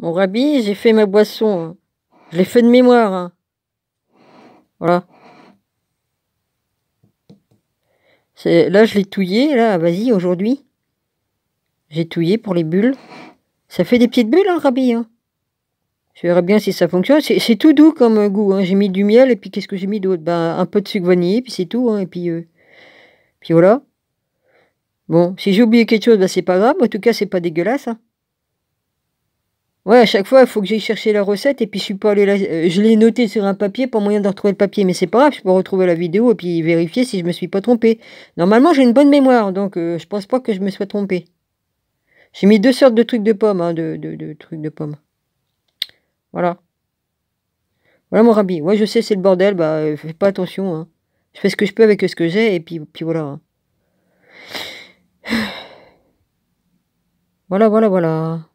Mon rabbi, j'ai fait ma boisson. Hein. Je l'ai fait de mémoire. Hein. Voilà. Là, je l'ai touillé, là, vas-y, aujourd'hui. J'ai touillé pour les bulles. Ça fait des petites bulles, hein, le hein. Je verrai bien si ça fonctionne. C'est tout doux comme euh, goût. J'ai mis du miel, et puis qu'est-ce que j'ai mis d'autre ben, Un peu de sucre vanillé, puis c'est tout. Et euh, puis, voilà. Bon, si j'ai oublié quelque chose, ben, c'est pas grave. En tout cas, c'est pas dégueulasse. Ouais, à chaque fois, il faut que j'aille chercher la recette et puis je suis pas allé euh, Je l'ai noté sur un papier pour moyen de retrouver le papier, mais c'est pas grave, je peux retrouver la vidéo et puis vérifier si je me suis pas trompé. Normalement, j'ai une bonne mémoire, donc euh, je pense pas que je me sois trompé. J'ai mis deux sortes de trucs de pommes, hein, de, trucs de pommes. Voilà. Voilà mon rabbi. Ouais, je sais, c'est le bordel, bah euh, fais pas attention. Hein. Je fais ce que je peux avec ce que j'ai et puis, puis voilà. Hein. Voilà, voilà, voilà.